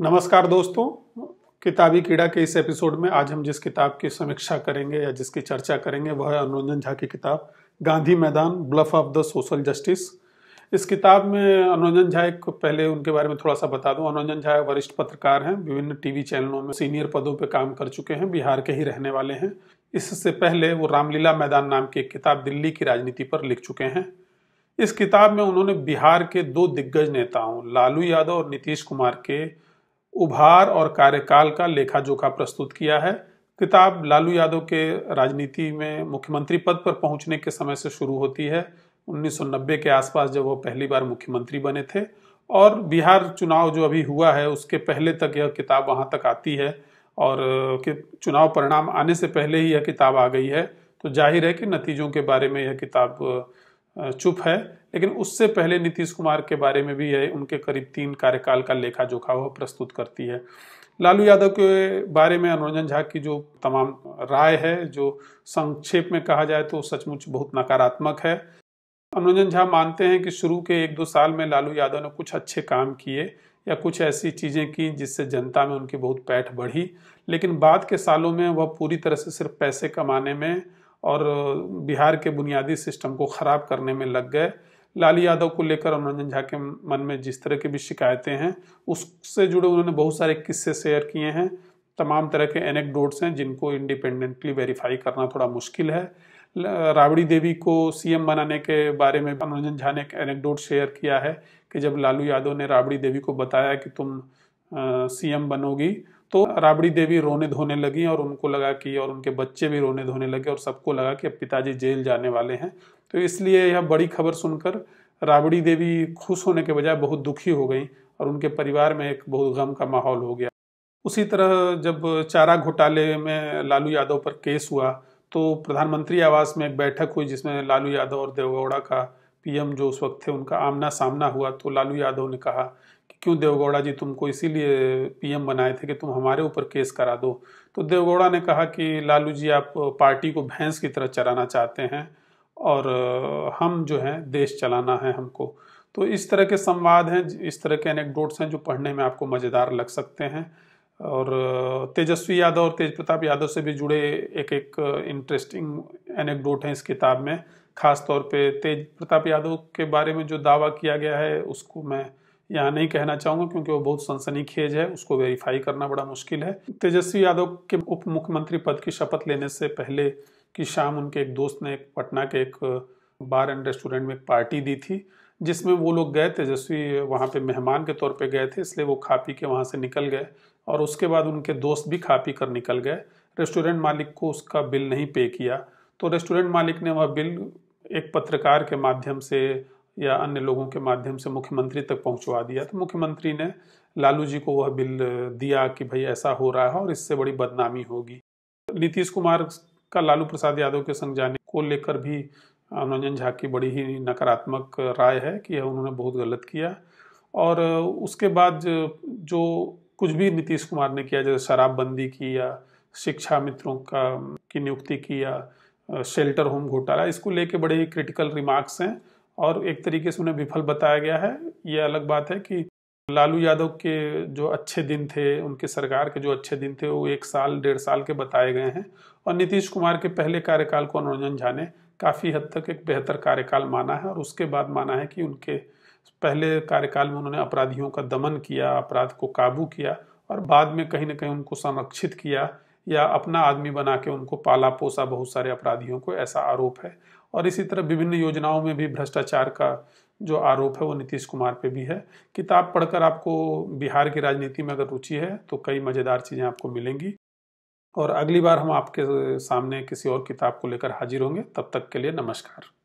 नमस्कार दोस्तों किताबी कीड़ा के इस एपिसोड में आज हम जिस किताब की समीक्षा करेंगे या जिसकी चर्चा करेंगे वह है अनुरंजन झा की किताब Gandhi Maidan bluff of the social justice इस किताब में अनुरंजन झा एक पहले उनके बारे में थोड़ा सा बता दूं अनुरंजन झा वरिष्ठ पत्रकार हैं विभिन्न टीवी चैनलों में सीनियर पदों पर काम कर चुके हैं बिहार के ही रहने वाले हैं इससे पहले वो रामलीला मैदान नाम की एक किताब दिल्ली की राजनीति पर लिख चुके हैं इस किताब में उन्होंने बिहार के दो दिग्गज नेताओं लालू यादव और नीतीश कुमार के उभार और कार्यकाल का लेखा जोखा प्रस्तुत किया है किताब लालू यादव के राजनीति में मुख्यमंत्री पद पर पहुंचने के समय से शुरू होती है 1990 के आसपास जब वो पहली बार मुख्यमंत्री बने थे और बिहार चुनाव जो अभी हुआ है उसके पहले तक यह किताब वहाँ तक आती है और कि चुनाव परिणाम आने से पहले ही यह किताब आ गई है तो जाहिर है कि नतीजों के बारे में यह किताब चुप है लेकिन उससे पहले नीतीश कुमार के बारे में भी यह उनके करीब तीन कार्यकाल का लेखा जोखा वह प्रस्तुत करती है लालू यादव के बारे में अनुरंजन झा की जो तमाम राय है जो संक्षेप में कहा जाए तो सचमुच बहुत नकारात्मक है अनुरंजन झा मानते हैं कि शुरू के एक दो साल में लालू यादव ने कुछ अच्छे काम किए या कुछ ऐसी चीज़ें की जिससे जनता में उनकी बहुत पैठ बढ़ी लेकिन बाद के सालों में वह पूरी तरह से सिर्फ पैसे कमाने में और बिहार के बुनियादी सिस्टम को ख़राब करने में लग गए लाली यादव को लेकर और मनोरंजन झा के मन में जिस तरह की भी शिकायतें हैं उससे जुड़े उन्होंने बहुत सारे किस्से शेयर किए हैं तमाम तरह के एनेक्डोट्स हैं जिनको इंडिपेंडेंटली वेरीफाई करना थोड़ा मुश्किल है राबड़ी देवी को सीएम बनाने के बारे में मनोरंजन झा ने एक एनेकडोट शेयर किया है कि जब लालू यादव ने राबड़ी देवी को बताया कि तुम सीएम बनोगी तो राबड़ी देवी रोने धोने लगी और उनको लगा कि और उनके बच्चे भी रोने धोने लगे और सबको लगा कि अब पिताजी जेल जाने वाले हैं तो इसलिए यह बड़ी खबर सुनकर राबड़ी देवी खुश होने के बजाय बहुत दुखी हो गई और उनके परिवार में एक बहुत गम का माहौल हो गया उसी तरह जब चारा घोटाले में लालू यादव पर केस हुआ तो प्रधानमंत्री आवास में एक बैठक हुई जिसमें लालू यादव और देवगौड़ा का पीएम जो उस वक्त थे उनका आमना सामना हुआ तो लालू यादव ने कहा क्यों देवगौड़ा जी तुमको इसीलिए पीएम बनाए थे कि तुम हमारे ऊपर केस करा दो तो देवगौड़ा ने कहा कि लालू जी आप पार्टी को भैंस की तरह चलाना चाहते हैं और हम जो है देश चलाना है हमको तो इस तरह के संवाद हैं इस तरह के एनेकडोट्स हैं जो पढ़ने में आपको मज़ेदार लग सकते हैं और तेजस्वी यादव और तेज प्रताप यादव से भी जुड़े एक एक इंटरेस्टिंग एनेकडोट हैं इस किताब में खास तौर पे तेज प्रताप यादव के बारे में जो दावा किया गया है उसको मैं यहाँ नहीं कहना चाहूँगा क्योंकि वो बहुत सनसनीखेज है उसको वेरीफाई करना बड़ा मुश्किल है तेजस्वी यादव के उप मुख्यमंत्री पद की शपथ लेने से पहले की शाम उनके एक दोस्त ने पटना के एक बार एंड रेस्टोरेंट में एक पार्टी दी थी जिसमें वो लोग गए तेजस्वी वहाँ पे मेहमान के तौर पे गए थे इसलिए वो खा पी के वहाँ से निकल गए और उसके बाद उनके दोस्त भी खा पी कर निकल गए रेस्टोरेंट मालिक को उसका बिल नहीं पे किया तो रेस्टोरेंट मालिक ने वह बिल एक पत्रकार के माध्यम से या अन्य लोगों के माध्यम से मुख्यमंत्री तक पहुंचवा दिया तो मुख्यमंत्री ने लालू जी को वह बिल दिया कि भाई ऐसा हो रहा है और इससे बड़ी बदनामी होगी नीतीश कुमार का लालू प्रसाद यादव के संग जाने को लेकर भी मनोरंजन झा की बड़ी ही नकारात्मक राय है कि उन्होंने बहुत गलत किया और उसके बाद जो कुछ भी नीतीश कुमार ने किया जैसे शराबबंदी की या शिक्षा मित्रों का की नियुक्ति की या शेल्टर होम घोटाला इसको लेके बड़े ही क्रिटिकल रिमार्क्स हैं और एक तरीके से उन्हें विफल बताया गया है ये अलग बात है कि लालू यादव के जो अच्छे दिन थे उनके सरकार के जो अच्छे दिन थे वो एक साल डेढ़ साल के बताए गए हैं और नीतीश कुमार के पहले कार्यकाल को मनोरंजन झा ने काफ़ी हद तक एक बेहतर कार्यकाल माना है और उसके बाद माना है कि उनके पहले कार्यकाल में उन्होंने अपराधियों का दमन किया अपराध को काबू किया और बाद में कहीं ना कहीं उनको संरक्षित किया या अपना आदमी बना के उनको पाला पोसा बहुत सारे अपराधियों को ऐसा आरोप है और इसी तरह विभिन्न योजनाओं में भी भ्रष्टाचार का जो आरोप है वो नीतीश कुमार पे भी है किताब पढ़कर आपको बिहार की राजनीति में अगर रुचि है तो कई मज़ेदार चीज़ें आपको मिलेंगी और अगली बार हम आपके सामने किसी और किताब को लेकर हाजिर होंगे तब तक के लिए नमस्कार